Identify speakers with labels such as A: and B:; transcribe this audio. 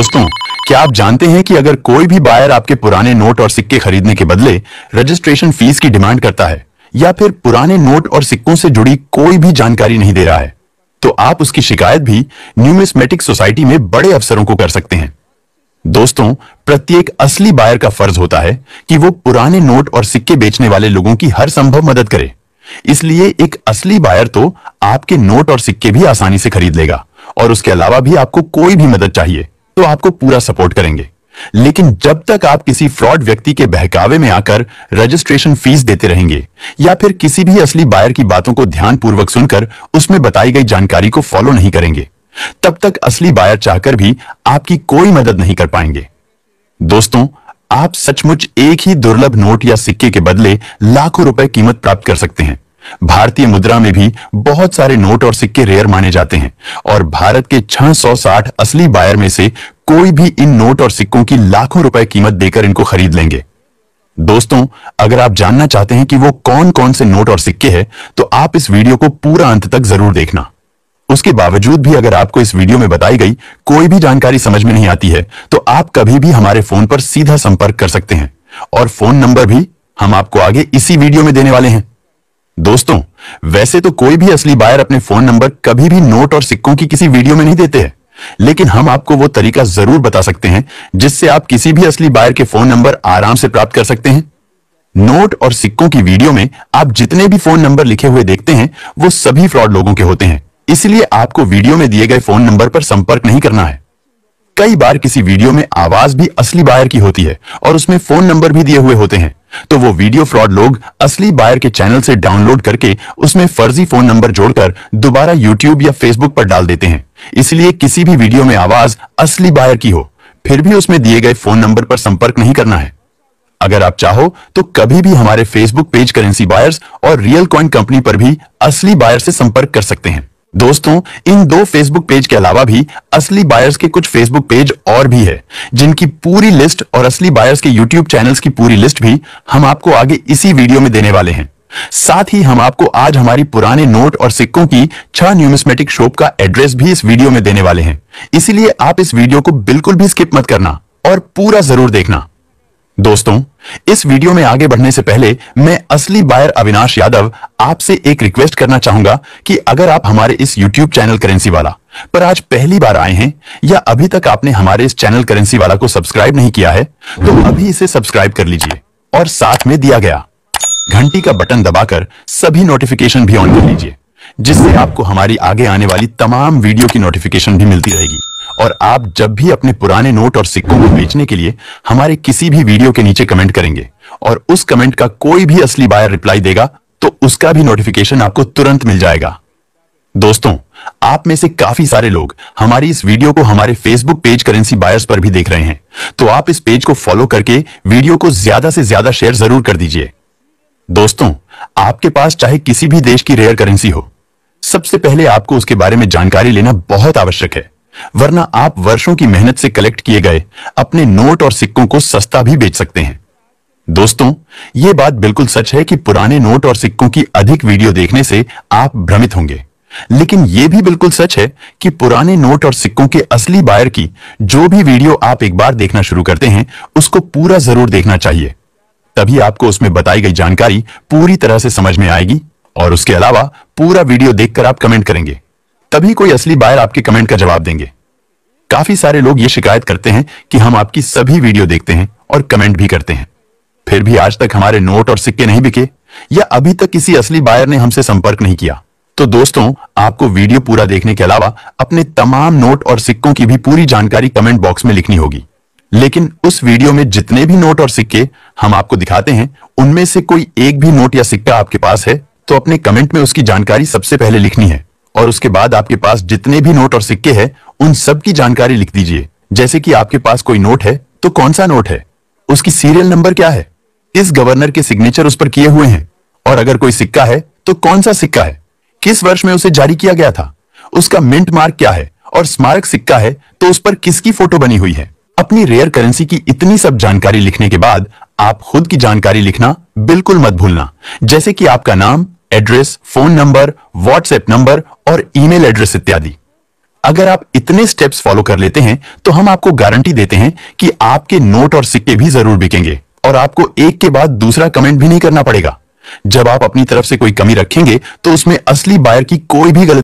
A: दोस्तों क्या आप जानते हैं कि अगर कोई भी बायर आपके पुराने नोट और सिक्के खरीदने के बदले रजिस्ट्रेशन फीस की डिमांड करता है या फिर पुराने नोट और सिक्कों से जुड़ी कोई भी जानकारी नहीं दे रहा है तो आप उसकी शिकायत भी न्यूमिस्मेटिक सोसाइटी में बड़े अफसरों को कर सकते हैं दोस्तों प्रत्येक असली बायर का फर्ज होता है कि वो पुराने नोट और सिक्के बेचने वाले लोगों की हर संभव मदद करे इसलिए एक असली बायर तो आपके नोट और सिक्के भी आसानी से खरीद लेगा और उसके अलावा भी आपको कोई भी मदद चाहिए तो आपको पूरा सपोर्ट करेंगे लेकिन जब तक आप किसी फ्रॉड व्यक्ति के बहकावे में आकर रजिस्ट्रेशन फीस देते रहेंगे या फिर किसी भी असली बायर की बातों को ध्यानपूर्वक सुनकर उसमें बताई गई जानकारी को फॉलो नहीं करेंगे तब तक असली बायर चाहकर भी आपकी कोई मदद नहीं कर पाएंगे दोस्तों आप सचमुच एक ही दुर्लभ नोट या सिक्के के बदले लाखों रुपए कीमत प्राप्त कर सकते हैं भारतीय मुद्रा में भी बहुत सारे नोट और सिक्के रेयर माने जाते हैं और भारत के 660 असली बायर में से कोई भी इन नोट और सिक्कों की लाखों रुपए कीमत देकर इनको खरीद लेंगे दोस्तों अगर आप जानना चाहते हैं कि वो कौन कौन से नोट और सिक्के हैं तो आप इस वीडियो को पूरा अंत तक जरूर देखना उसके बावजूद भी अगर आपको इस वीडियो में बताई गई कोई भी जानकारी समझ में नहीं आती है तो आप कभी भी हमारे फोन पर सीधा संपर्क कर सकते हैं और फोन नंबर भी हम आपको आगे इसी वीडियो में देने वाले हैं दोस्तों वैसे तो कोई भी असली बायर अपने फोन नंबर कभी भी नोट और सिक्कों की किसी वीडियो में नहीं देते हैं लेकिन हम आपको वो तरीका जरूर बता सकते हैं जिससे आप किसी भी असली बायर के फोन नंबर आराम से प्राप्त कर सकते हैं नोट और सिक्कों की वीडियो में आप जितने भी फोन नंबर लिखे हुए देखते हैं वो सभी फ्रॉड लोगों के होते हैं इसलिए आपको वीडियो में दिए गए फोन नंबर पर संपर्क नहीं करना है कई बार किसी वीडियो में आवाज भी असली बायर की होती है और उसमें फोन नंबर भी दिए हुए होते हैं तो वो वीडियो फ्रॉड लोग असली बायर के चैनल से डाउनलोड करके उसमें फर्जी फोन नंबर जोड़कर दोबारा यूट्यूब या फेसबुक पर डाल देते हैं इसलिए किसी भी वीडियो में आवाज असली बायर की हो फिर भी उसमें दिए गए फोन नंबर पर संपर्क नहीं करना है अगर आप चाहो तो कभी भी हमारे फेसबुक पेज करेंसी बायर्स और रियल कॉइन कंपनी पर भी असली बायर से संपर्क कर सकते हैं दोस्तों इन दो फेसबुक पेज के अलावा भी असली बायर्स के कुछ फेसबुक पेज और भी है जिनकी पूरी लिस्ट और असली बायर्स के यूट्यूब चैनल्स की पूरी लिस्ट भी हम आपको आगे इसी वीडियो में देने वाले हैं साथ ही हम आपको आज हमारी पुराने नोट और सिक्कों की छह न्यूमिस्मेटिक शॉप का एड्रेस भी इस वीडियो में देने वाले हैं इसीलिए आप इस वीडियो को बिल्कुल भी स्किप मत करना और पूरा जरूर देखना दोस्तों इस वीडियो में आगे बढ़ने से पहले मैं असली बायर अविनाश यादव आपसे एक रिक्वेस्ट करना चाहूंगा कि अगर आप हमारे इस YouTube चैनल करेंसी वाला पर आज पहली बार आए हैं या अभी तक आपने हमारे इस चैनल करेंसी वाला को सब्सक्राइब नहीं किया है तो अभी इसे सब्सक्राइब कर लीजिए और साथ में दिया गया घंटी का बटन दबाकर सभी नोटिफिकेशन भी ऑन कर लीजिए जिससे आपको हमारी आगे आने वाली तमाम वीडियो की नोटिफिकेशन भी मिलती रहेगी और आप जब भी अपने पुराने नोट और सिक्कों को बेचने के लिए हमारे किसी भी वीडियो के नीचे कमेंट करेंगे और उस कमेंट का कोई भी असली बायर रिप्लाई देगा तो उसका भी नोटिफिकेशन आपको तुरंत मिल जाएगा दोस्तों आप में से काफी सारे लोग हमारी इस वीडियो को हमारे फेसबुक पेज करेंसी बायर्स पर भी देख रहे हैं तो आप इस पेज को फॉलो करके वीडियो को ज्यादा से ज्यादा शेयर जरूर कर दीजिए दोस्तों आपके पास चाहे किसी भी देश की रेयर करेंसी हो सबसे पहले आपको उसके बारे में जानकारी लेना बहुत आवश्यक है वरना आप वर्षों की मेहनत से कलेक्ट किए गए अपने नोट और सिक्कों को सस्ता भी बेच सकते हैं दोस्तों ये बात बिल्कुल सच है कि पुराने नोट और सिक्कों की अधिक वीडियो देखने से आप भ्रमित होंगे लेकिन यह भी बिल्कुल सच है कि पुराने नोट और सिक्कों के असली बायर की जो भी वीडियो आप एक बार देखना शुरू करते हैं उसको पूरा जरूर देखना चाहिए तभी आपको उसमें बताई गई जानकारी पूरी तरह से समझ में आएगी और उसके अलावा पूरा वीडियो देखकर आप कमेंट करेंगे तभी कोई असली बायर आपके कमेंट का जवाब देंगे काफी सारे लोग ये शिकायत करते हैं कि हम आपकी सभी वीडियो देखते हैं और कमेंट भी करते हैं फिर भी आज तक हमारे नोट और सिक्के नहीं बिके या अभी तक किसी असली बायर ने हमसे संपर्क नहीं किया तो दोस्तों आपको वीडियो पूरा देखने के अलावा अपने तमाम नोट और सिक्कों की भी पूरी जानकारी कमेंट बॉक्स में लिखनी होगी लेकिन उस वीडियो में जितने भी नोट और सिक्के हम आपको दिखाते हैं उनमें से कोई एक भी नोट या सिक्का आपके पास है तो अपने कमेंट में उसकी जानकारी सबसे पहले लिखनी है और उसके बाद आपके पास जितने भी नोट और सिक्के हैं उन सब की जानकारी लिख दीजिए जैसे कि आपके पास कोई नोट है तो कौन सा नोट है उसकी सीरियल नंबर क्या है किस गवर्नर के सिग्नेचर उस पर किए हुए हैं और अगर कोई सिक्का है तो कौन सा सिक्का है किस वर्ष में उसे जारी किया गया था उसका मिंट मार्क क्या है और स्मारक सिक्का है तो उस पर किसकी फोटो बनी हुई है अपनी रेयर करेंसी की इतनी सब जानकारी लिखने के बाद आप खुद की जानकारी लिखना बिल्कुल मत भूलना जैसे कि आपका नाम address phone number WhatsApp number और ईमेल एड्रेस इत्यादि अगर आप इतने स्टेप्स फॉलो कर लेते हैं तो हम आपको गारंटी देते हैं कि आपके नोट और सिक्के भी जरूर बिकेंगे और आपको एक के बाद दूसरा कमेंट भी नहीं करना पड़ेगा जब आप अपनी तरफ से कोई कमी रखेंगे तो उसमें असली बायर की कोई भी गलती